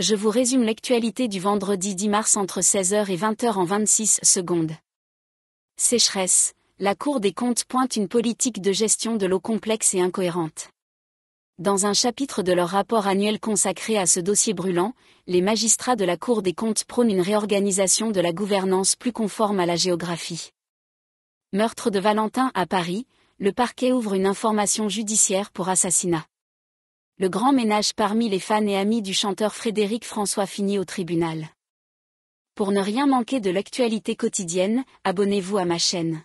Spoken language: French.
je vous résume l'actualité du vendredi 10 mars entre 16h et 20h en 26 secondes. Sécheresse, la Cour des comptes pointe une politique de gestion de l'eau complexe et incohérente. Dans un chapitre de leur rapport annuel consacré à ce dossier brûlant, les magistrats de la Cour des comptes prônent une réorganisation de la gouvernance plus conforme à la géographie. Meurtre de Valentin à Paris, le parquet ouvre une information judiciaire pour assassinat le grand ménage parmi les fans et amis du chanteur Frédéric François finit au tribunal. Pour ne rien manquer de l'actualité quotidienne, abonnez-vous à ma chaîne.